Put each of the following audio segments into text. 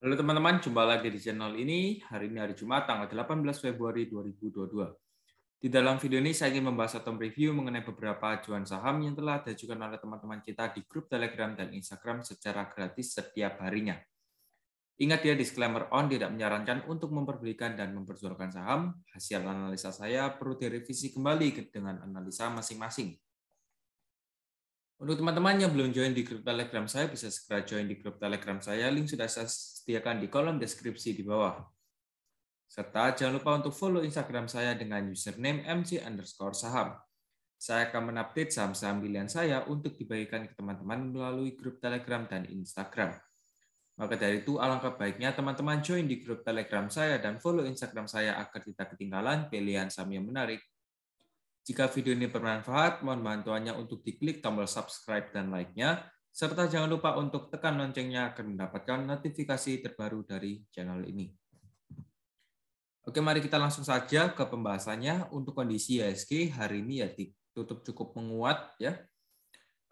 Halo teman-teman, jumpa lagi di channel ini. Hari ini hari Jumat, tanggal 18 Februari 2022. Di dalam video ini saya ingin membahas atau review mengenai beberapa acuan saham yang telah diajukan oleh teman-teman kita di grup Telegram dan Instagram secara gratis setiap harinya. Ingat ya, disclaimer on tidak menyarankan untuk memperbelikan dan memperjualkan saham. Hasil analisa saya perlu direvisi kembali dengan analisa masing-masing. Untuk teman-teman yang belum join di grup Telegram saya, bisa segera join di grup Telegram saya. Link sudah saya sediakan di kolom deskripsi di bawah. Serta jangan lupa untuk follow Instagram saya dengan username mc underscore saham. Saya akan menupdate saham-saham pilihan saya untuk dibagikan ke teman-teman melalui grup Telegram dan Instagram. Maka dari itu, alangkah baiknya teman-teman join di grup Telegram saya dan follow Instagram saya agar tidak ketinggalan pilihan saham yang menarik jika video ini bermanfaat, mohon bantuannya untuk diklik tombol subscribe dan like-nya, serta jangan lupa untuk tekan loncengnya agar mendapatkan notifikasi terbaru dari channel ini. Oke, mari kita langsung saja ke pembahasannya. Untuk kondisi ISG hari ini ya ditutup cukup menguat ya,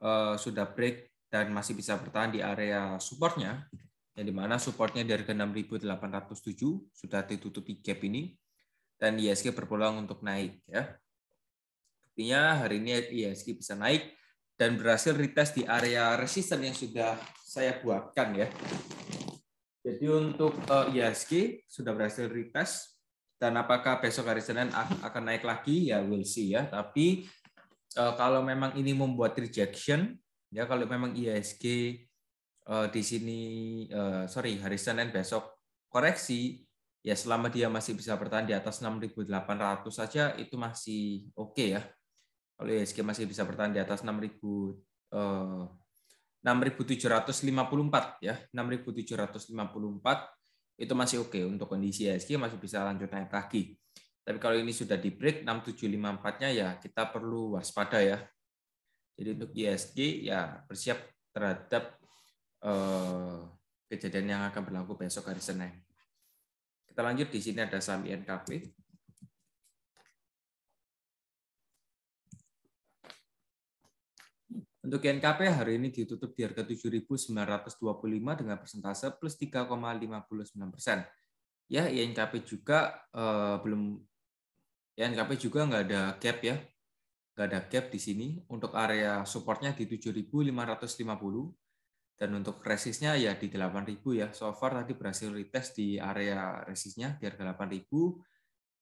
eh, sudah break dan masih bisa bertahan di area supportnya, yang dimana supportnya dari ke 6.807 sudah ditutupi gap ini, dan ISG berpeluang untuk naik ya. Artinya hari ini IHSG e bisa naik dan berhasil retest di area resisten yang sudah saya buatkan ya. Jadi untuk IHSG eh, e sudah berhasil retest dan apakah besok hari Senin akan naik lagi ya we'll see ya. Tapi eh, kalau memang ini membuat rejection ya kalau memang IHSG e eh, di sini sorry hari Senin besok koreksi ya selama dia masih bisa bertahan di atas 6.800 saja itu masih oke okay ya kalau ISG masih bisa bertahan di atas 6000 eh, puluh 6754 ya 6754 itu masih oke okay. untuk kondisi ISG masih bisa lanjut naik lagi tapi kalau ini sudah di break 6754-nya ya kita perlu waspada ya jadi untuk ISG ya bersiap terhadap eh, kejadian yang akan berlaku besok hari Senin kita lanjut di sini ada saham INKP Untuk INKP hari ini ditutup di harga 7.925 dengan persentase plus 3,59 persen. Ya, INKP ya, juga eh, belum INKP ya, juga nggak ada gap ya, nggak ada gap di sini. Untuk area supportnya di 7.550 dan untuk resistnya ya di 8.000 ya. So far tadi berhasil retest di area resistnya di harga 8.000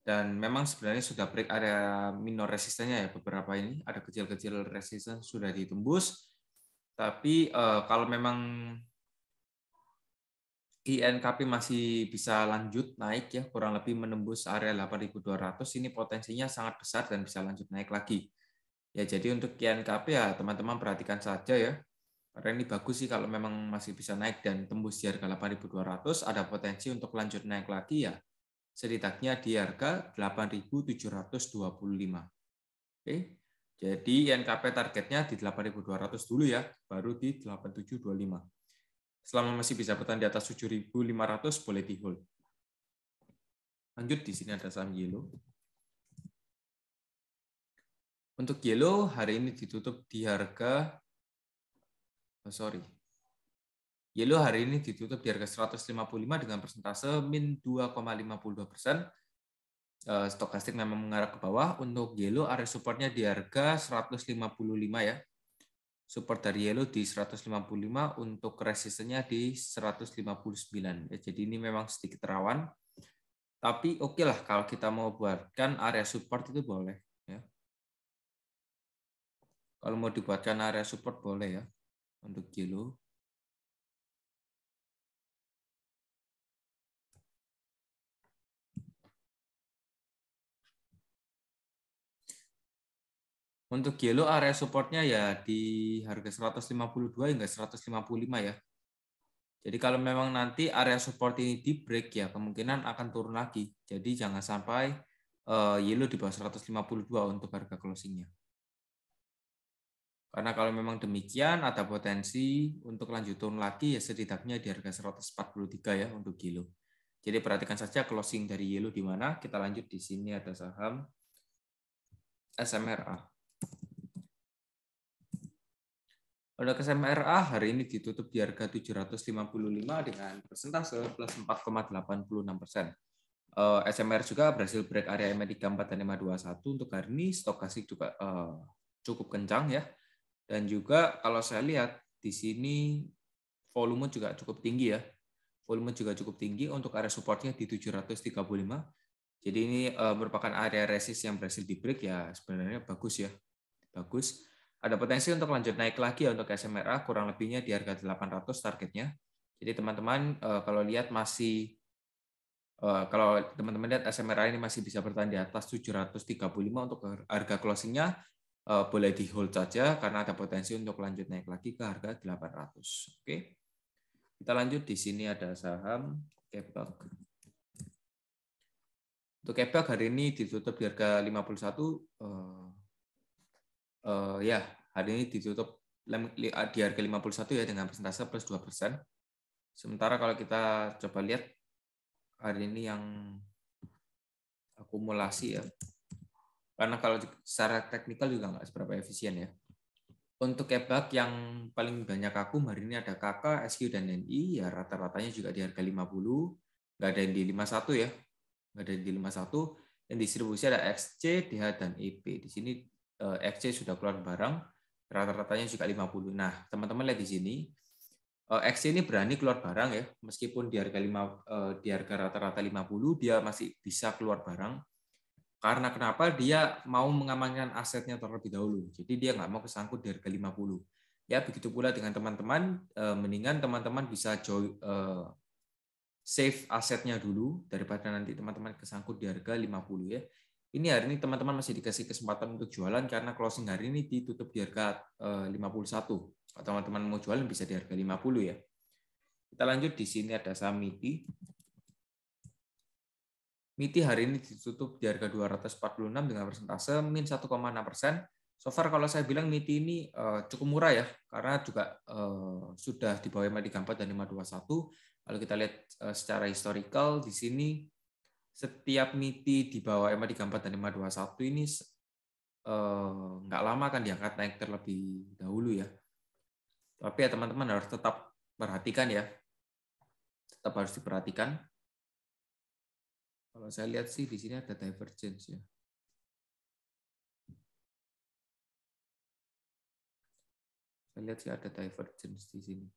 dan memang sebenarnya sudah break area minor resistennya ya beberapa ini ada kecil-kecil resisten sudah ditembus tapi uh, kalau memang INKP masih bisa lanjut naik ya kurang lebih menembus area 8200 ini potensinya sangat besar dan bisa lanjut naik lagi ya jadi untuk INKP ya teman-teman perhatikan saja ya karena ini bagus sih kalau memang masih bisa naik dan tembus di harga 8200 ada potensi untuk lanjut naik lagi ya setidaknya di harga 8.725. Oke. Jadi INKP targetnya di 8.200 dulu ya, baru di 8.725. Selama masih bisa bertahan di atas 7.500 boleh di hold. Lanjut di sini ada saham Yellow. Untuk Yellow hari ini ditutup di harga oh sorry, Yellow ya, hari ini ditutup di harga 155 dengan persentase min 2,52 persen. Eh, Stokastik memang mengarah ke bawah. Untuk Yellow, area supportnya di harga 155 ya. Support dari Yellow di 155, untuk resistennya di 159. Ya, jadi ini memang sedikit rawan. Tapi oke okay lah kalau kita mau buatkan area support itu boleh. Ya. Kalau mau dibuatkan area support boleh ya untuk Yellow. Untuk yellow area supportnya ya di harga 152 hingga 155 ya. Jadi kalau memang nanti area support ini di break ya kemungkinan akan turun lagi. Jadi jangan sampai uh, yellow di bawah 152 untuk harga closingnya. Karena kalau memang demikian ada potensi untuk lanjut turun lagi ya setidaknya di harga 143 ya untuk yellow. Jadi perhatikan saja closing dari yellow di mana. Kita lanjut di sini ada saham SMRA. Produk SMRA hari ini ditutup di harga 755 dengan persentase plus 4,86 persen. Eh, SMR juga berhasil break area MA 34 dan MA 21 untuk hari ini stokasi juga eh, cukup kencang ya. Dan juga kalau saya lihat di sini volume juga cukup tinggi ya. Volume juga cukup tinggi untuk area supportnya di 735. Jadi ini eh, merupakan area resist yang berhasil di break ya sebenarnya bagus ya. Bagus ada potensi untuk lanjut naik lagi ya untuk SMRA kurang lebihnya di harga 800 targetnya. Jadi teman-teman eh, kalau lihat masih eh, kalau teman-teman lihat SMRA ini masih bisa bertahan di atas 735 untuk harga closingnya eh, boleh di hold saja karena ada potensi untuk lanjut naik lagi ke harga 800. Oke. Kita lanjut di sini ada saham Capital. Untuk Capital hari ini ditutup di harga 51 Uh, ya hari ini ditutup ah, di harga 51 ya dengan persentase plus 2 persen. Sementara kalau kita coba lihat hari ini yang akumulasi ya, karena kalau secara teknikal juga nggak seberapa efisien ya. Untuk ebak yang paling banyak akum hari ini ada KK, SQ, dan NI, ya rata-ratanya juga di harga 50, nggak ada yang di 51 ya, nggak ada yang di 51, yang distribusi ada XC, DH, dan EP. Di sini eh, XC sudah keluar barang, rata-ratanya juga 50. Nah, teman-teman lihat di sini, eh, X ini berani keluar barang ya, meskipun di harga lima, eh, di harga rata-rata 50 dia masih bisa keluar barang. Karena kenapa? Dia mau mengamankan asetnya terlebih dahulu. Jadi dia nggak mau kesangkut di harga 50. Ya, begitu pula dengan teman-teman, eh, mendingan teman-teman bisa join, save asetnya dulu daripada nanti teman-teman kesangkut di harga 50 ya ini hari ini teman-teman masih dikasih kesempatan untuk jualan karena closing hari ini ditutup di harga 51. Eh, kalau teman-teman mau jualan bisa di harga 50 ya. Kita lanjut di sini ada saham MITI. MITI hari ini ditutup di harga 246 dengan persentase min 1,6 persen. So far kalau saya bilang MITI ini eh, cukup murah ya, karena juga uh, sudah di bawah 534 dan 521. Kalau kita lihat secara historical di sini setiap MITI di bawah MA 34 dan satu ini eh, nggak lama akan diangkat naik terlebih dahulu ya. Tapi ya teman-teman harus tetap perhatikan ya. Tetap harus diperhatikan. Kalau saya lihat sih di sini ada divergence ya. Saya lihat sih ada divergence di sini.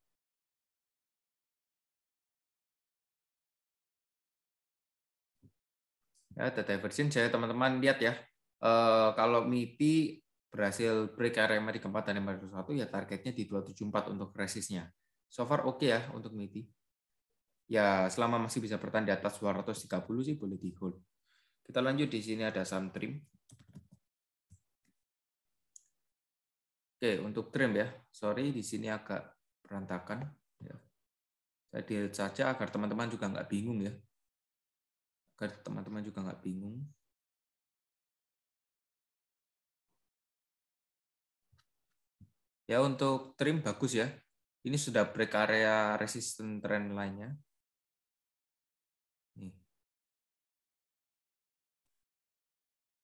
Ya, data divergence saya teman-teman lihat ya. Uh, kalau MIPI berhasil break RMA di keempat dan MRI satu ya targetnya di 274 untuk resistnya. So far oke okay ya untuk MIPI. Ya selama masih bisa bertahan di atas 230 sih boleh di hold. Kita lanjut di sini ada saham trim. Oke, untuk trim ya. Sorry di sini agak berantakan. Ya. Saya delete saja agar teman-teman juga nggak bingung ya agar teman-teman juga nggak bingung. Ya untuk trim bagus ya. Ini sudah break area resisten trend lainnya.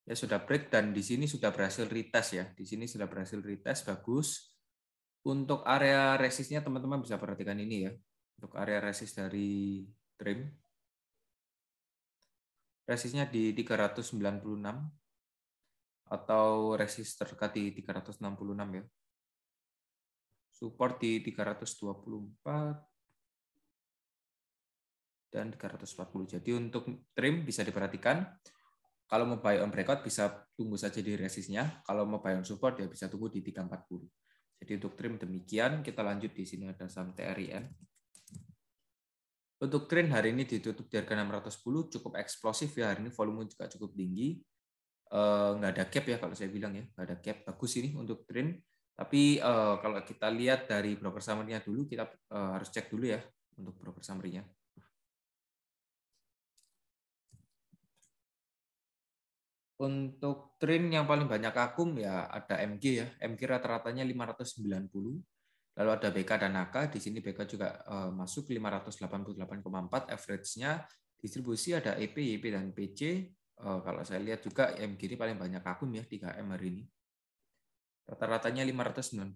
Ya sudah break dan di sini sudah berhasil retest ya. Di sini sudah berhasil retest bagus. Untuk area resistnya teman-teman bisa perhatikan ini ya. Untuk area resist dari trim resistnya di 396 atau resist terdekat di 366 ya. Support di 324 dan 340. Jadi untuk trim bisa diperhatikan. Kalau mau buy on breakout bisa tunggu saja di resistnya. Kalau mau buy on support ya bisa tunggu di 340. Jadi untuk trim demikian kita lanjut di sini ada saham TRIN. Untuk trend hari ini ditutup di harga 610 cukup eksplosif ya hari ini volume juga cukup tinggi. Eh, nggak ada cap ya kalau saya bilang ya nggak ada cap bagus ini untuk trend. Tapi eh, kalau kita lihat dari broker summary-nya dulu kita eh, harus cek dulu ya untuk broker summary-nya. Untuk trend yang paling banyak akum ya ada MG ya. MG rata-ratanya 590 Lalu ada BK dan Naka, di sini BK juga eh, masuk 588,4 average-nya. Distribusi ada EP, YP dan PC. Eh, kalau saya lihat juga M kiri paling banyak kagum ya 3M hari ini. Rata-ratanya 591.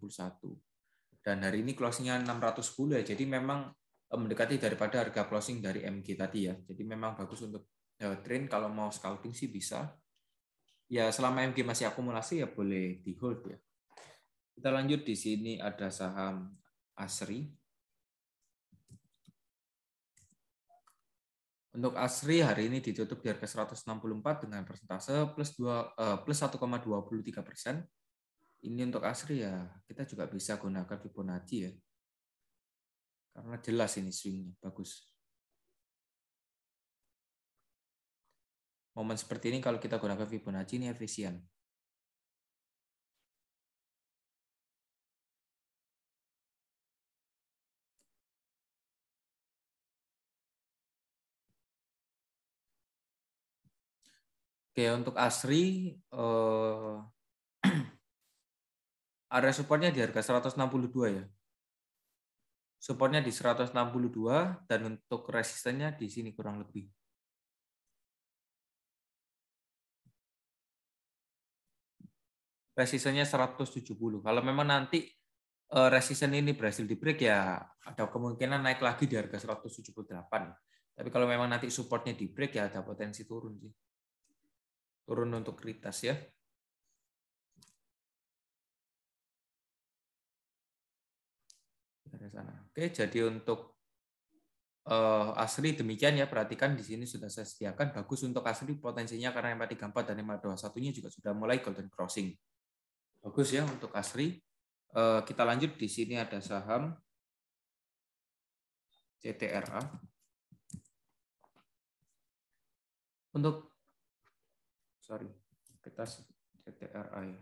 Dan hari ini closingnya 610 ya. Jadi memang eh, mendekati daripada harga closing dari MG tadi ya. Jadi memang bagus untuk train kalau mau scouting sih bisa. Ya selama MG masih akumulasi ya boleh di hold ya kita lanjut di sini ada saham Asri. Untuk Asri hari ini ditutup di harga 164 dengan persentase plus 2 eh, plus 1,23 persen. Ini untuk Asri ya kita juga bisa gunakan Fibonacci ya, karena jelas ini swingnya bagus. Momen seperti ini kalau kita gunakan Fibonacci ini efisien. Oke, untuk Asri uh, area supportnya di harga 162 ya. Supportnya di 162 dan untuk resistennya di sini kurang lebih. Resistennya 170. Kalau memang nanti uh, resisten ini berhasil di break ya ada kemungkinan naik lagi di harga 178. Tapi kalau memang nanti supportnya di break ya ada potensi turun sih turun untuk kritis ya. Dari sana. Oke, jadi untuk uh, eh, asli demikian ya perhatikan di sini sudah saya sediakan bagus untuk asli potensinya karena empat tiga empat dan empat dua nya juga sudah mulai golden crossing. Bagus ya untuk asli. Uh, eh, kita lanjut di sini ada saham CTRA. Untuk sorry kita CTRA ya.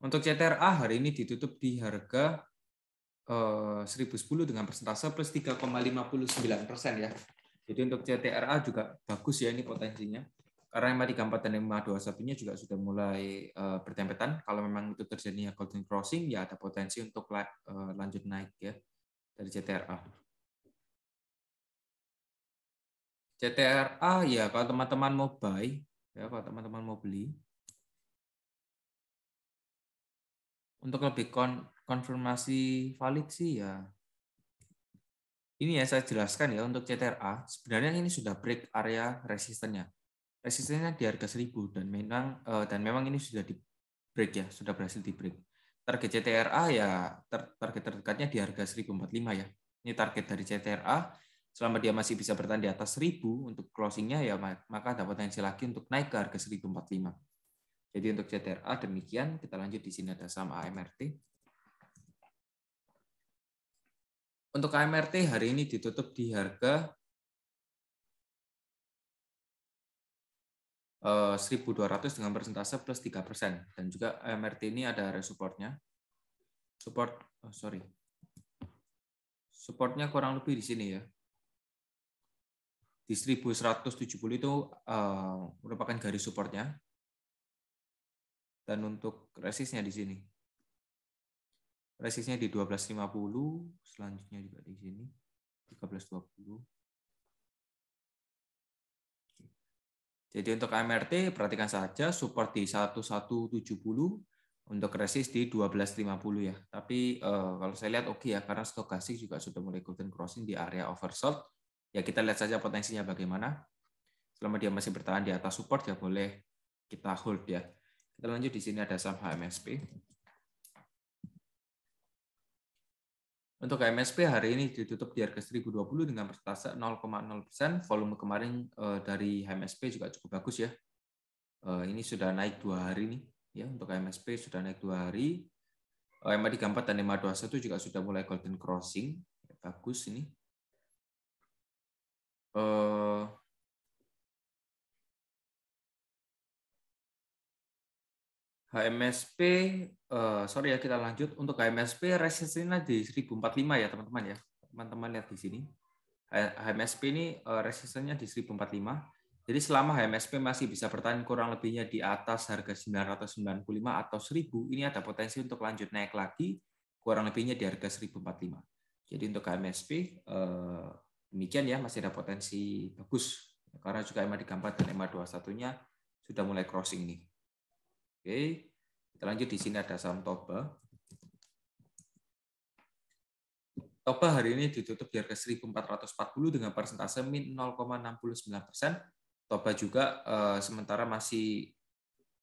Untuk CTRA hari ini ditutup di harga eh, 1010 dengan persentase plus 3,59 persen ya. Jadi untuk CTRA juga bagus ya ini potensinya. Karena 34 dan 521 nya juga sudah mulai eh, bertempetan. Kalau memang itu terjadi terjadinya golden crossing ya ada potensi untuk eh, lanjut naik ya dari CTRA. CTRA ya kalau teman-teman mau buy, ya kalau teman-teman mau beli. Untuk lebih kon konfirmasi valid sih ya. Ini ya saya jelaskan ya untuk CTRA, sebenarnya ini sudah break area resistennya. Resistennya di harga 1000 dan memang eh, dan memang ini sudah di break ya, sudah berhasil di break. Target CTRA ya target terdekatnya di harga 1045 ya. Ini target dari CTRA selama dia masih bisa bertahan di atas 1000 untuk closingnya ya maka ada potensi lagi untuk naik ke harga 1045. Jadi untuk CTRA demikian, kita lanjut di sini ada saham AMRT. Untuk AMRT hari ini ditutup di harga 1200 eh, dengan persentase plus 3 persen dan juga AMRT ini ada area supportnya support oh sorry supportnya kurang lebih di sini ya di 1170 itu uh, merupakan garis supportnya dan untuk resistnya di sini resistnya di 1250 selanjutnya juga di sini 1320 jadi untuk MRT perhatikan saja support di 1170 untuk resist di 1250 ya tapi uh, kalau saya lihat oke okay ya karena stokastik juga sudah mulai golden crossing di area oversold ya kita lihat saja potensinya bagaimana. Selama dia masih bertahan di atas support ya boleh kita hold ya. Kita lanjut di sini ada saham HMSP. Untuk HMSP hari ini ditutup di harga 1020 dengan persentase 0,0%. Volume kemarin eh, dari HMSP juga cukup bagus ya. Eh, ini sudah naik dua hari nih ya untuk HMSP sudah naik dua hari. Eh, MA34 dan MA21 juga sudah mulai golden crossing. Bagus ini uh, eh, HMSP, uh, eh, sorry ya kita lanjut. Untuk HMSP resistensinya di 1045 ya teman-teman ya. Teman-teman lihat di sini. HMSP ini uh, resistensinya di 1045. Jadi selama HMSP masih bisa bertahan kurang lebihnya di atas harga 995 atau 1000, ini ada potensi untuk lanjut naik lagi kurang lebihnya di harga 1045. Jadi untuk HMSP Demikian ya, masih ada potensi bagus. Karena juga EMA 34 dan EMA 21-nya sudah mulai crossing nih. Oke, kita lanjut di sini ada saham Toba. Toba hari ini ditutup di harga 1440 dengan persentase min 0,69 persen. Toba juga eh, sementara masih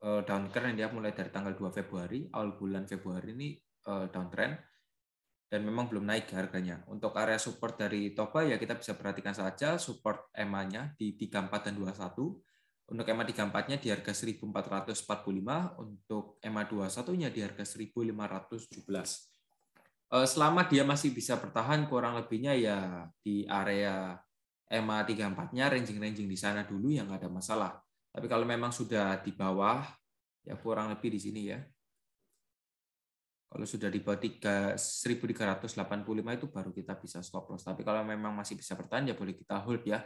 eh, downtrend dia ya, mulai dari tanggal 2 Februari, awal bulan Februari ini eh, downtrend dan memang belum naik harganya. Untuk area support dari Toba ya kita bisa perhatikan saja support EMA-nya di 34 dan 21. Untuk EMA 34-nya di harga 1445, untuk EMA 21-nya di harga 1517 eh, selama dia masih bisa bertahan kurang lebihnya ya di area EMA 34-nya ranging-ranging di sana dulu yang nggak ada masalah. Tapi kalau memang sudah di bawah ya kurang lebih di sini ya. Kalau sudah di bawah 3, 1385 itu baru kita bisa stop loss. Tapi kalau memang masih bisa bertahan ya boleh kita hold ya.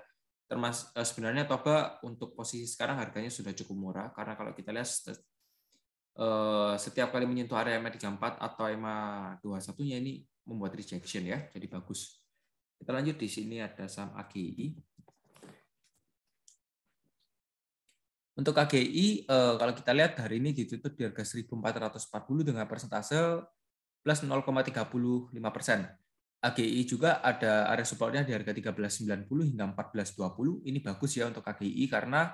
Termas eh, sebenarnya toga untuk posisi sekarang harganya sudah cukup murah karena kalau kita lihat eh, setiap kali menyentuh area EMA 34 atau EMA 21-nya ini membuat rejection ya. Jadi bagus. Kita lanjut di sini ada saham AGI. Untuk KGI, eh, kalau kita lihat hari ini ditutup di harga 1.440 dengan persentase plus 0,35 persen. AGI juga ada area supportnya di harga 13.90 hingga 14.20. Ini bagus ya untuk KGI karena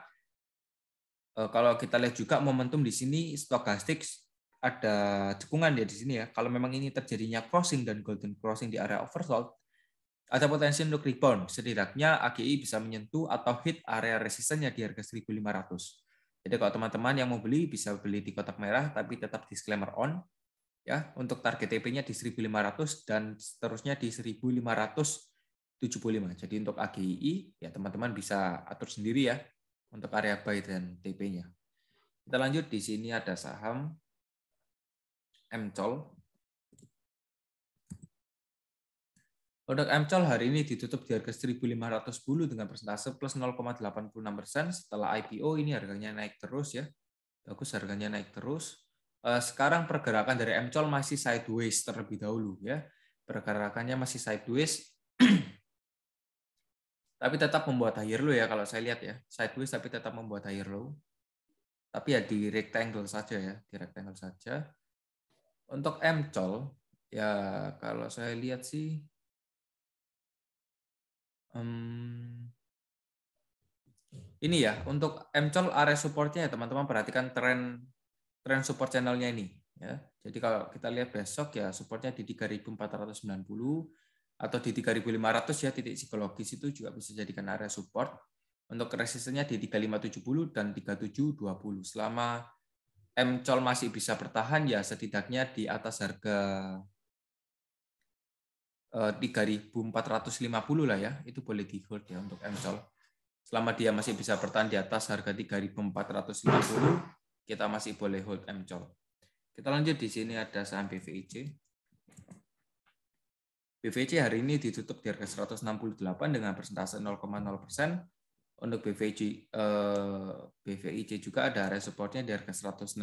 eh, kalau kita lihat juga momentum di sini stokastik ada cekungan ya di sini ya. Kalau memang ini terjadinya crossing dan golden crossing di area oversold, ada potensi untuk rebound, setidaknya AGI bisa menyentuh atau hit area resistennya di harga 1500. Jadi kalau teman-teman yang mau beli bisa beli di kotak merah tapi tetap disclaimer on ya untuk target TP-nya di 1500 dan seterusnya di 1575. Jadi untuk AGI ya teman-teman bisa atur sendiri ya untuk area buy dan TP-nya. Kita lanjut di sini ada saham MCOL Produk MCOL hari ini ditutup di harga 1.510 dengan persentase plus 0,86 persen. Setelah IPO ini harganya naik terus ya. Bagus harganya naik terus. Eh, sekarang pergerakan dari MCOL masih sideways terlebih dahulu ya. Pergerakannya masih sideways. tapi tetap membuat higher low ya kalau saya lihat ya. Sideways tapi tetap membuat higher low. Tapi ya di rectangle saja ya, di rectangle saja. Untuk MCOL ya kalau saya lihat sih Um, ini ya untuk Mcol area supportnya ya teman-teman perhatikan tren tren support channelnya ini ya. Jadi kalau kita lihat besok ya supportnya di 3490 atau di 3500 ya titik psikologis itu juga bisa jadikan area support. Untuk resistennya di 3570 dan 3720. Selama Mcol masih bisa bertahan ya setidaknya di atas harga 3450 eh, lah ya, itu boleh di hold ya untuk MSOL Selama dia masih bisa bertahan di atas harga 3450, kita masih boleh hold MSOL Kita lanjut di sini ada saham BVIC. BVIC hari ini ditutup di harga 168 dengan persentase 0,0 persen. Untuk BVIC, eh, BVIC juga ada supportnya di harga 165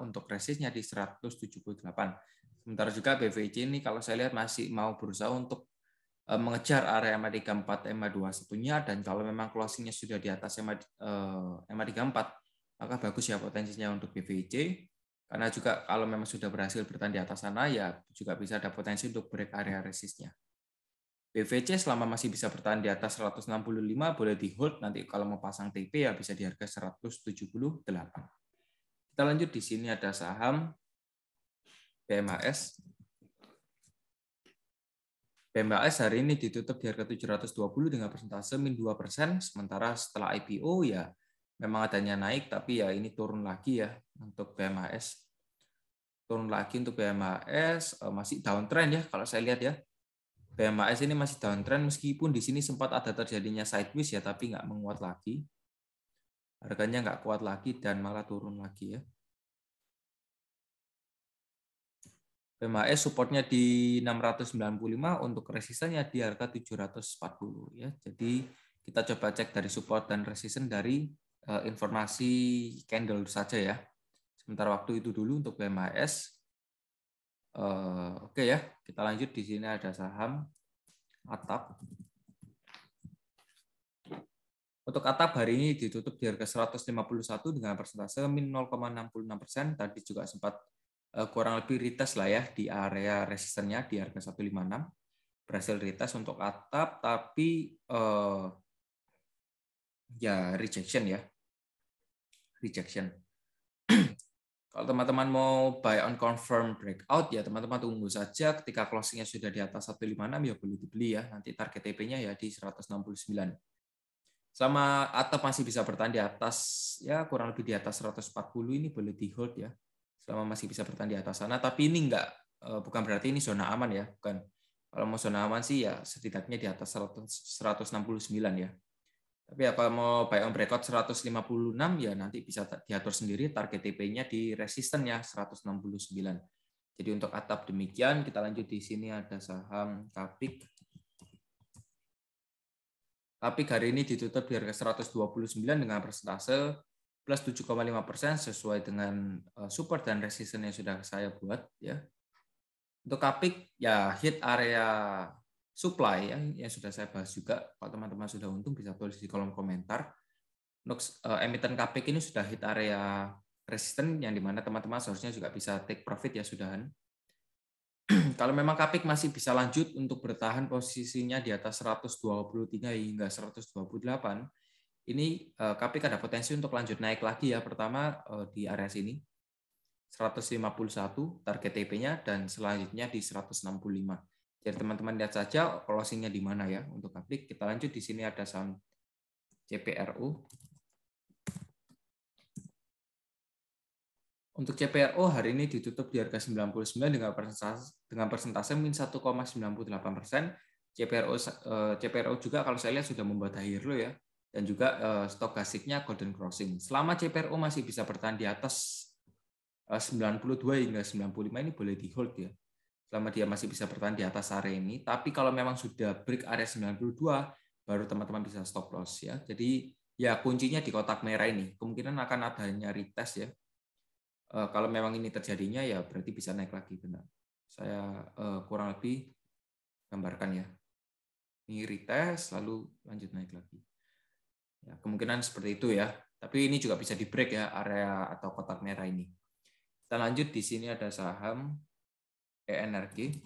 untuk resistnya di 178 Sementara juga BVIC ini kalau saya lihat masih mau berusaha untuk eh, mengejar area MA34 MA21-nya dan kalau memang closingnya sudah di atas MA, eh, MA34 maka bagus ya potensinya untuk BVIC karena juga kalau memang sudah berhasil bertahan di atas sana ya juga bisa ada potensi untuk break area resistnya. BVC selama masih bisa bertahan di atas 165 boleh di hold nanti kalau mau pasang TP ya bisa di harga 178. Kita lanjut di sini ada saham PMHS. PMHS hari ini ditutup di harga 720 dengan persentase min 2 persen, sementara setelah IPO ya memang adanya naik, tapi ya ini turun lagi ya untuk PMHS. Turun lagi untuk PMHS, eh, masih downtrend ya kalau saya lihat ya. PMHS ini masih downtrend meskipun di sini sempat ada terjadinya sideways ya, tapi nggak menguat lagi. Harganya nggak kuat lagi dan malah turun lagi ya. PMAS supportnya di 695 untuk resistennya di harga 740 ya. Jadi kita coba cek dari support dan resisten dari uh, informasi candle saja ya. Sebentar waktu itu dulu untuk PMAS. Uh, eh, Oke okay ya, kita lanjut di sini ada saham Atap. Untuk Atap hari ini ditutup di harga 151 dengan persentase min 0,66 persen. Tadi juga sempat Eh, kurang lebih retest lah ya di area resistennya di harga 156 berhasil retest untuk atap tapi uh, ya rejection ya rejection kalau teman-teman mau buy on confirm breakout ya teman-teman tunggu saja ketika closingnya sudah di atas 156 ya boleh dibeli ya nanti target TP-nya ya di 169 sama atap masih bisa bertahan di atas ya kurang lebih di atas 140 ini boleh di hold ya selama masih bisa bertahan di atas sana. Tapi ini enggak eh, bukan berarti ini zona aman ya, bukan. Kalau mau zona aman sih ya setidaknya di atas 169 ya. Tapi apa mau buy on breakout 156 ya nanti bisa diatur sendiri target TP-nya di resisten ya 169. Jadi untuk atap demikian kita lanjut di sini ada saham Kapik. Kapik hari ini ditutup di harga 129 dengan persentase plus 7,5 sesuai dengan eh, support dan resistance yang sudah saya buat ya. Untuk kapik ya hit area supply ya, yang sudah saya bahas juga. Kalau teman-teman sudah untung bisa tulis di kolom komentar. Untuk eh, emiten kapik ini sudah hit area resistance yang dimana teman-teman seharusnya juga bisa take profit ya sudahan. Kalau memang kapik masih bisa lanjut untuk bertahan posisinya di atas 123 hingga 128, ini KPK eh, kan ada potensi untuk lanjut naik lagi ya. Pertama eh, di area sini 151 target TP-nya dan selanjutnya di 165. Jadi teman-teman lihat saja closing-nya di mana ya untuk KPK. Kita lanjut di sini ada saham CPRU. Untuk CPRU hari ini ditutup di harga 99 dengan persentase dengan persentase min 1,98 persen. CPRU eh, CPRU juga kalau saya lihat sudah membuat higher low ya dan juga eh, stokastiknya golden crossing. Selama CPRO masih bisa bertahan di atas 92 eh, hingga 95 ini boleh di hold ya. Selama dia masih bisa bertahan di atas area ini, tapi kalau memang sudah break area 92 baru teman-teman bisa stop loss ya. Jadi ya kuncinya di kotak merah ini. Kemungkinan akan adanya retest ya. Eh, kalau memang ini terjadinya ya berarti bisa naik lagi benar. Saya kurang lebih gambarkan ya. Ini retest lalu lanjut naik lagi. Ya, kemungkinan seperti itu ya. Tapi ini juga bisa di break ya area atau kotak merah ini. Kita lanjut di sini ada saham ENRG.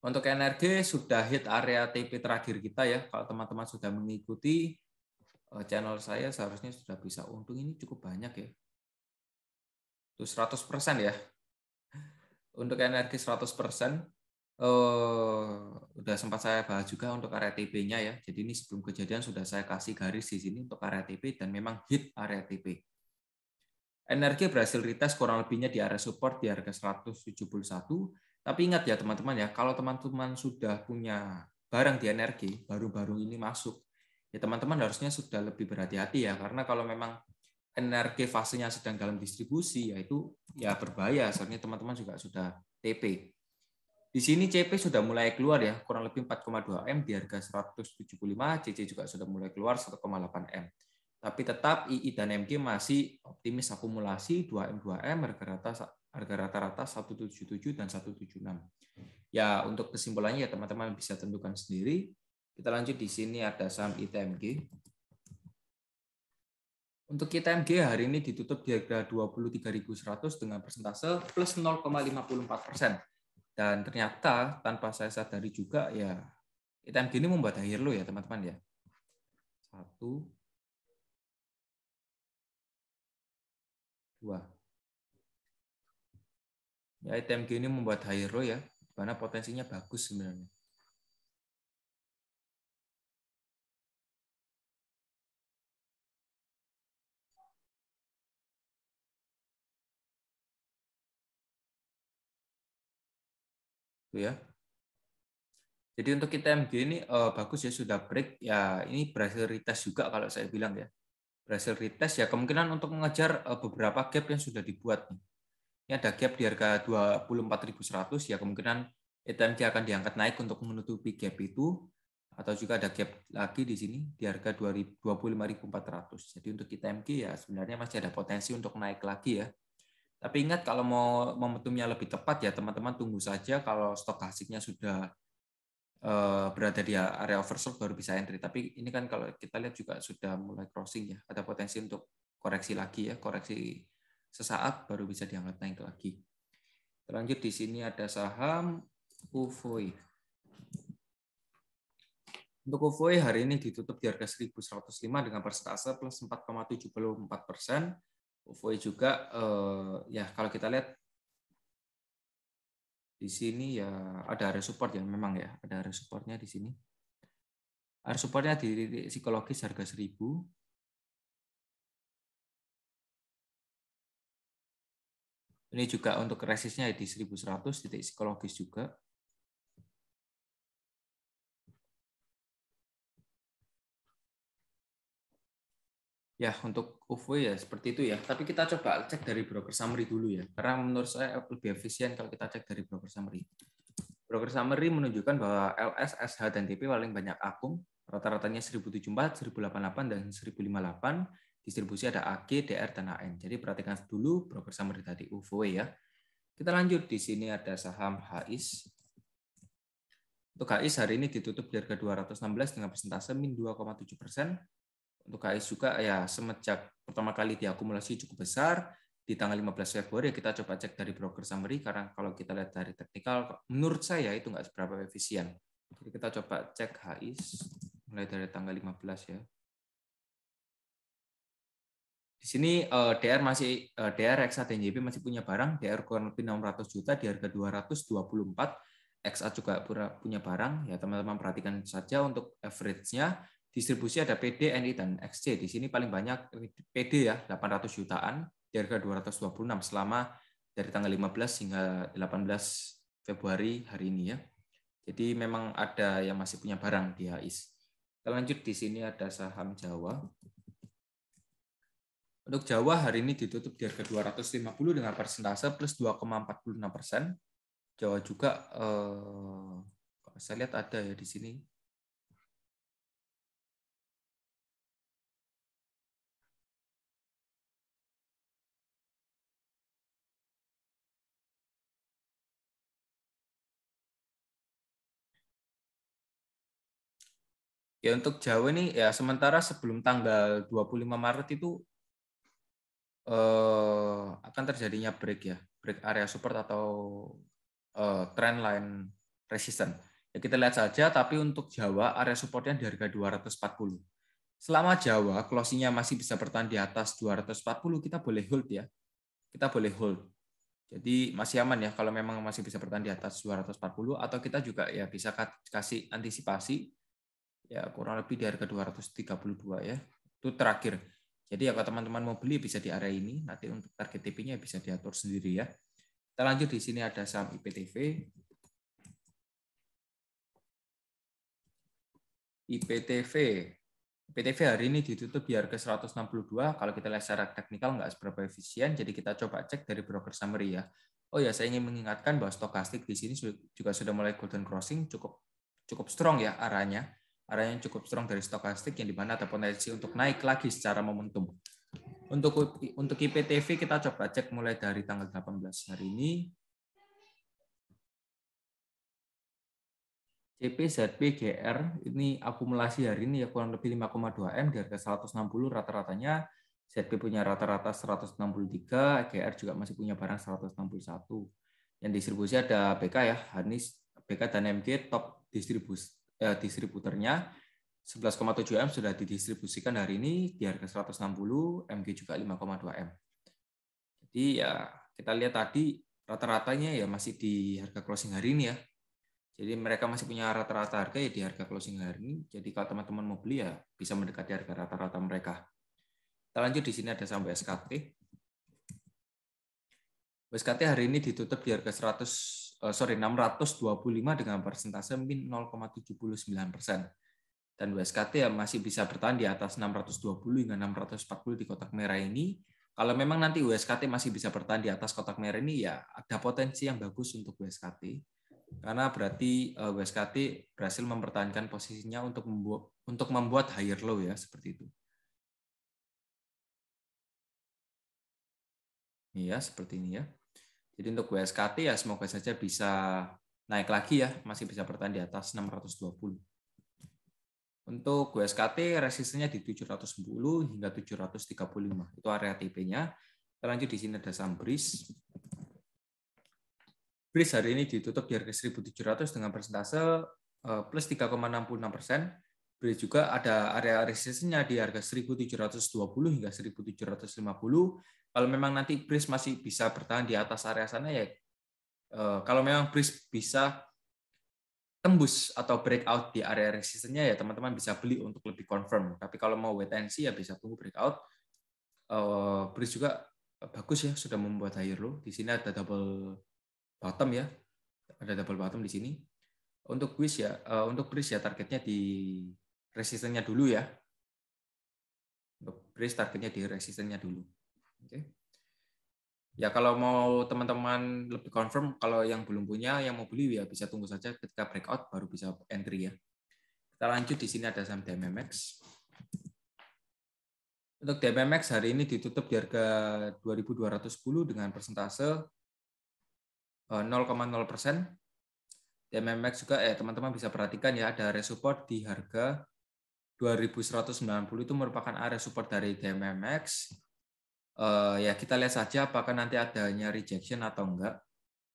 Untuk energi sudah hit area TP terakhir kita ya. Kalau teman-teman sudah mengikuti eh, channel saya seharusnya sudah bisa untung ini cukup banyak ya. Itu 100% ya. Untuk e energi 100%, Eh, udah sempat saya bahas juga untuk area TP-nya ya. Jadi ini sebelum kejadian sudah saya kasih garis di sini untuk area TP dan memang hit area TP. Energi berhasil retest kurang lebihnya di area support di harga 171. Tapi ingat ya teman-teman ya, kalau teman-teman sudah punya barang di energi baru-baru ini masuk, ya teman-teman harusnya sudah lebih berhati-hati ya karena kalau memang energi fasenya sedang dalam distribusi yaitu ya berbahaya soalnya teman-teman juga sudah TP di sini CP sudah mulai keluar ya, kurang lebih 4,2 M di harga 175, CC juga sudah mulai keluar 1,8 M. Tapi tetap II dan MG masih optimis akumulasi 2M 2M harga rata harga rata-rata 177 dan 176. Ya, untuk kesimpulannya ya teman-teman bisa tentukan sendiri. Kita lanjut di sini ada saham ITMG. Untuk ITMG hari ini ditutup di harga 23.100 dengan persentase plus 0,54 persen. Dan ternyata tanpa saya sadari juga ya item ini membuat akhir lo ya teman-teman ya. Satu, dua. Ya item ini membuat high lo ya, karena potensinya bagus sebenarnya. Gitu ya. Jadi untuk kita MG ini uh, bagus ya sudah break ya ini berhasil retest juga kalau saya bilang ya. Berhasil retest ya kemungkinan untuk mengejar uh, beberapa gap yang sudah dibuat Ini ada gap di harga 24.100 ya kemungkinan ETMG akan diangkat naik untuk menutupi gap itu atau juga ada gap lagi di sini di harga 25.400. Jadi untuk ITMG ya sebenarnya masih ada potensi untuk naik lagi ya tapi ingat kalau mau momentumnya lebih tepat ya teman-teman tunggu saja kalau stokastiknya sudah eh, berada di area oversold baru bisa entry. Tapi ini kan kalau kita lihat juga sudah mulai crossing ya, ada potensi untuk koreksi lagi ya, koreksi sesaat baru bisa dianggap naik lagi. Terlanjut di sini ada saham UFOI. Untuk UFOI hari ini ditutup di harga 1105 dengan persentase plus 4,74 persen. UFO juga eh, ya kalau kita lihat di sini ya ada area support ya memang ya ada area supportnya di sini area supportnya di titik psikologis harga 1000 ini juga untuk resistnya ya di 1100 titik psikologis juga Ya, untuk UFO ya seperti itu ya. Tapi kita coba cek dari broker summary dulu ya. Karena menurut saya lebih efisien kalau kita cek dari broker summary. Broker summary menunjukkan bahwa LS, SH, dan TP paling banyak akum. Rata-ratanya 1074, 1088, dan 1058. Distribusi ada AG, DR, dan AN. Jadi perhatikan dulu broker summary tadi UFO ya. Kita lanjut di sini ada saham HIS. Untuk HIS hari ini ditutup di harga 216 dengan persentase min 2,7 persen untuk KS juga ya semenjak pertama kali diakumulasi cukup besar di tanggal 15 Februari ya, kita coba cek dari broker summary karena kalau kita lihat dari teknikal menurut saya itu nggak seberapa efisien. Jadi kita coba cek HIS mulai dari tanggal 15 ya. Di sini eh, DR masih eh, DR reksa DNJP masih punya barang, DR kurang lebih 600 juta di harga 224. XA juga punya barang, ya teman-teman perhatikan saja untuk average-nya distribusi ada PD, NI, dan XC. Di sini paling banyak PD ya, 800 jutaan, di harga 226 selama dari tanggal 15 hingga 18 Februari hari ini ya. Jadi memang ada yang masih punya barang di HIS. Kita lanjut di sini ada saham Jawa. Untuk Jawa hari ini ditutup di harga 250 dengan persentase plus 2,46 persen. Jawa juga eh, saya lihat ada ya di sini Ya untuk Jawa nih ya sementara sebelum tanggal 25 Maret itu eh, akan terjadinya break ya, break area support atau eh, trend line resistance. Ya kita lihat saja tapi untuk Jawa area supportnya di harga 240. Selama Jawa closingnya masih bisa bertahan di atas 240 kita boleh hold ya. Kita boleh hold. Jadi masih aman ya kalau memang masih bisa bertahan di atas 240 atau kita juga ya bisa kasih antisipasi ya kurang lebih di harga 232 ya. Itu terakhir. Jadi ya kalau teman-teman mau beli bisa di area ini, nanti untuk target TP-nya bisa diatur sendiri ya. Kita lanjut di sini ada saham IPTV. IPTV. IPTV hari ini ditutup di harga 162. Kalau kita lihat secara teknikal nggak seberapa efisien, jadi kita coba cek dari broker summary ya. Oh ya, saya ingin mengingatkan bahwa stokastik di sini juga sudah mulai golden crossing cukup cukup strong ya arahnya arah yang cukup strong dari stokastik yang dimana ada potensi untuk naik lagi secara momentum. Untuk untuk IPTV kita coba cek mulai dari tanggal 18 hari ini. GR, ini akumulasi hari ini ya kurang lebih 5,2 M di harga 160 rata-ratanya. ZP punya rata-rata 163, GR juga masih punya barang 161. Yang distribusi ada BK ya, Hanis, BK dan MG top distribusi eh, distributornya 11,7 M sudah didistribusikan hari ini di harga 160, MG juga 5,2 M. Jadi ya kita lihat tadi rata-ratanya ya masih di harga closing hari ini ya. Jadi mereka masih punya rata-rata harga ya di harga closing hari ini. Jadi kalau teman-teman mau beli ya bisa mendekati harga rata-rata mereka. Kita lanjut di sini ada sampai SKT. SKT hari ini ditutup di harga 100 uh, sorry 625 dengan persentase min 0,79 persen dan WSKT ya masih bisa bertahan di atas 620 hingga 640 di kotak merah ini. Kalau memang nanti WSKT masih bisa bertahan di atas kotak merah ini ya ada potensi yang bagus untuk WSKT. karena berarti eh, WSKT berhasil mempertahankan posisinya untuk membuat untuk membuat higher low ya seperti itu. Iya, seperti ini ya. Jadi untuk WSKT ya semoga saja bisa naik lagi ya, masih bisa bertahan di atas 620. Untuk WSKT resistennya di 710 hingga 735. Itu area TP-nya. Terlanjut di sini ada saham BRIS. BRIS hari ini ditutup di harga 1.700 dengan persentase eh, plus 3,66 persen. BRIS juga ada area resistennya di harga 1.720 hingga 1.750 kalau memang nanti Bris masih bisa bertahan di atas area sana ya eh, kalau memang Bris bisa tembus atau breakout di area resistennya ya teman-teman bisa beli untuk lebih confirm. Tapi kalau mau wait and see ya bisa tunggu breakout. Eh, bris juga bagus ya sudah membuat higher low. Di sini ada double bottom ya. Ada double bottom di sini. Untuk Bris ya, eh, untuk Bris ya targetnya di resistennya dulu ya. Untuk Bris targetnya di resistennya dulu. Okay. Ya kalau mau teman-teman lebih confirm, kalau yang belum punya, yang mau beli ya bisa tunggu saja ketika breakout baru bisa entry ya. Kita lanjut di sini ada saham DMMX. Untuk DMMX hari ini ditutup di harga 2.210 dengan persentase 0,0 eh, persen. DMMX juga ya teman-teman bisa perhatikan ya ada area support di harga 2.190 itu merupakan area support dari DMMX uh, ya kita lihat saja apakah nanti adanya rejection atau enggak.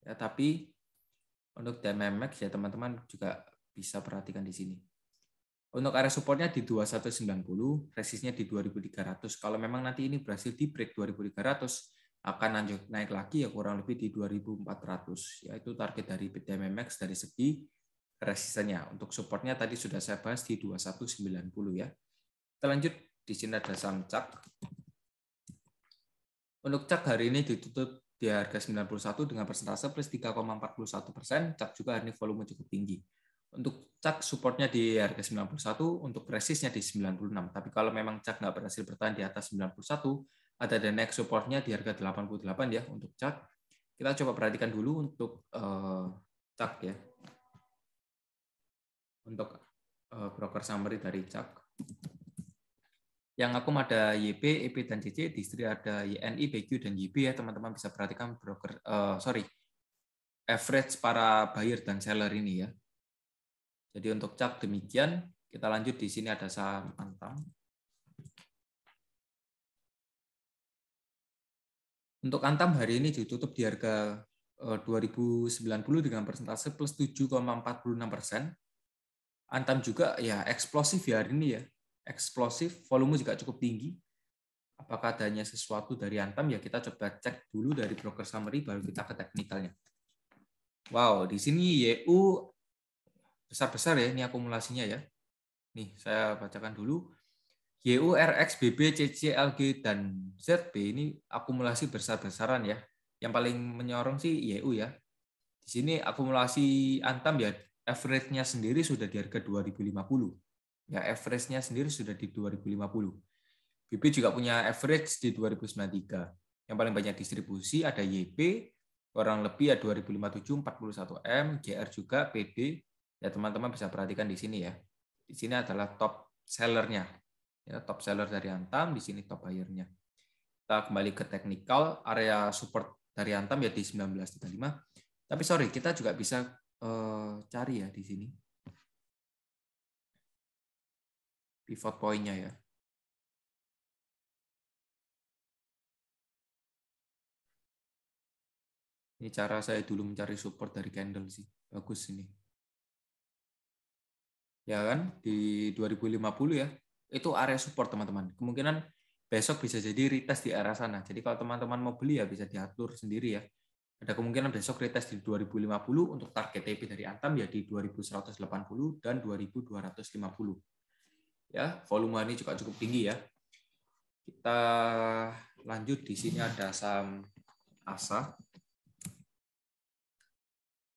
Ya, tapi untuk DMMX ya teman-teman juga bisa perhatikan di sini. Untuk area supportnya di 2190, resistnya di 2300. Kalau memang nanti ini berhasil di break 2300, akan lanjut naik lagi ya kurang lebih di 2400. Yaitu target dari DMMX dari segi resistennya. Untuk supportnya tadi sudah saya bahas di 2190 ya. Kita lanjut di sini ada samcak. Untuk cak hari ini ditutup di harga 91 dengan persentase plus 3,41 persen. Cak juga hari ini volume cukup tinggi. Untuk cak supportnya di harga 91, untuk resistnya di 96. Tapi kalau memang cak nggak berhasil bertahan di atas 91, ada the next supportnya di harga 88 ya untuk cak. Kita coba perhatikan dulu untuk uh, eh, cak ya. Untuk uh, broker summary dari cak. Yang aku ada YB, EP dan CC, di istri ada YNI, BQ dan YB ya teman-teman bisa perhatikan broker uh, sorry average para buyer dan seller ini ya. Jadi untuk cap demikian kita lanjut di sini ada saham Antam. Untuk Antam hari ini ditutup di harga 2090 eh, dengan persentase plus 7,46 persen. Antam juga ya eksplosif ya hari ini ya eksplosif, volume juga cukup tinggi. Apakah adanya sesuatu dari Antam? Ya kita coba cek dulu dari broker summary, baru kita ke teknikalnya. Wow, di sini YU besar-besar ya, ini akumulasinya ya. Nih, saya bacakan dulu. YU, RX, BB, CC, LG, dan ZB ini akumulasi besar-besaran ya. Yang paling menyorong sih YU ya. Di sini akumulasi Antam ya, average-nya sendiri sudah di harga 2050 Ya, average-nya sendiri sudah di 2050. BP juga punya average di 2093. Yang paling banyak distribusi ada YP, kurang lebih ya 2057 41M, JR juga PD. Ya teman-teman bisa perhatikan di sini ya. Di sini adalah top sellernya. Ya, top seller dari Antam, di sini top buyer Kita kembali ke technical, area support dari Antam ya di 1935. Tapi sorry, kita juga bisa uh, cari ya di sini pivot point ya. Ini cara saya dulu mencari support dari candle sih. Bagus ini. Ya kan? Di 2050 ya. Itu area support teman-teman. Kemungkinan besok bisa jadi retest di area sana. Jadi kalau teman-teman mau beli ya bisa diatur sendiri ya. Ada kemungkinan besok retest di 2050 untuk target TP dari Antam ya di 2180 dan 2250 ya volume ini juga cukup tinggi ya kita lanjut di sini ada saham ASA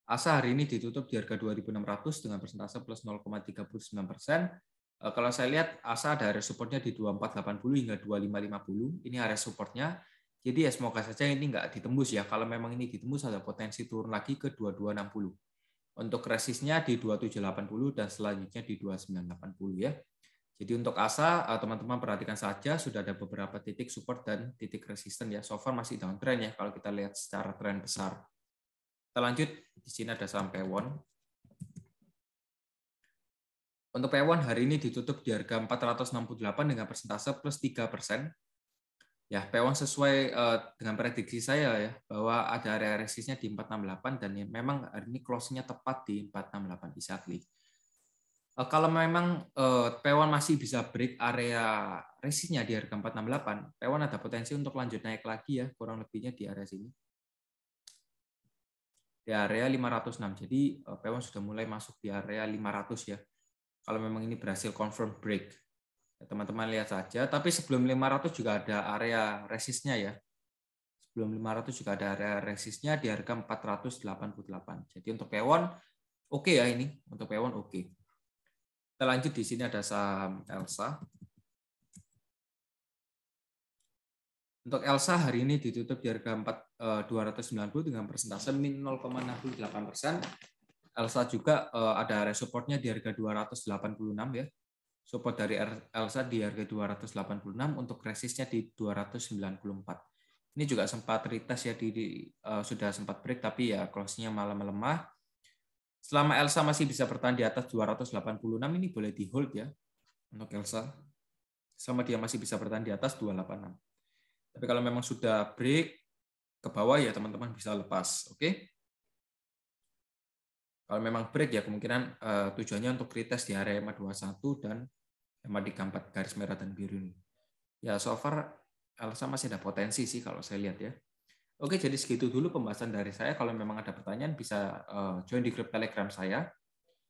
ASA hari ini ditutup di harga 2.600 dengan persentase plus 0,39 persen. Eh, kalau saya lihat ASA ada area supportnya di 2480 hingga 2550. Ini area supportnya. Jadi ya semoga saja ini nggak ditembus ya. Kalau memang ini ditembus ada potensi turun lagi ke 2260. Untuk resistnya di 2780 dan selanjutnya di 2980 ya. Jadi untuk ASA, eh, teman-teman perhatikan saja sudah ada beberapa titik support dan titik resisten ya. So far masih downtrend ya kalau kita lihat secara tren besar. Kita lanjut, di sini ada saham Pewon. Untuk Pewon hari ini ditutup di harga 468 dengan persentase plus 3 persen. Ya, Pewon sesuai eh, dengan prediksi saya ya, bahwa ada area resistnya di 468 dan ya, memang hari ini closingnya tepat di 468 exactly. Eh, kalau memang uh, eh, Pewan masih bisa break area resinya di harga 468, Pewan ada potensi untuk lanjut naik lagi ya, kurang lebihnya di area sini. Di area 506. Jadi uh, eh, Pewan sudah mulai masuk di area 500 ya. Kalau memang ini berhasil confirm break. Ya, teman-teman lihat saja, tapi sebelum 500 juga ada area resistnya ya. Sebelum 500 juga ada area resistnya di harga 488. Jadi untuk Pewan oke okay ya ini, untuk Pewan oke. Okay. Kita lanjut di sini ada saham Elsa. Untuk Elsa hari ini ditutup di harga 4, 290 eh, dengan persentase min 0,68 persen. Elsa juga eh, ada area supportnya di harga 286 ya. Support dari er-, Elsa di harga 286 untuk resistnya di 294. Ini juga sempat retest ya di, di uh, sudah sempat break tapi ya close nya malah melemah Selama Elsa masih bisa bertahan di atas 286 ini boleh di hold ya untuk Elsa. Sama dia masih bisa bertahan di atas 286. Tapi kalau memang sudah break ke bawah ya teman-teman bisa lepas, oke? Okay? Kalau memang break ya kemungkinan uh, tujuannya untuk retest di area EMA 21 dan EMA 34 garis merah dan biru ini. Ya so far Elsa masih ada potensi sih kalau saya lihat ya. Oke, jadi segitu dulu pembahasan dari saya. Kalau memang ada pertanyaan, bisa eh, join di grup Telegram saya.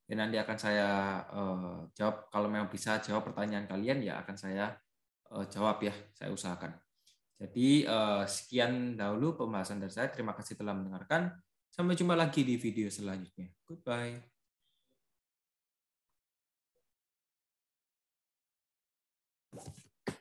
Dan ya, nanti akan saya eh, jawab. Kalau memang bisa jawab pertanyaan kalian, ya akan saya eh, jawab ya. Saya usahakan. Jadi sekian dahulu pembahasan dari saya. Terima kasih telah mendengarkan. Sampai jumpa lagi di video selanjutnya. Goodbye.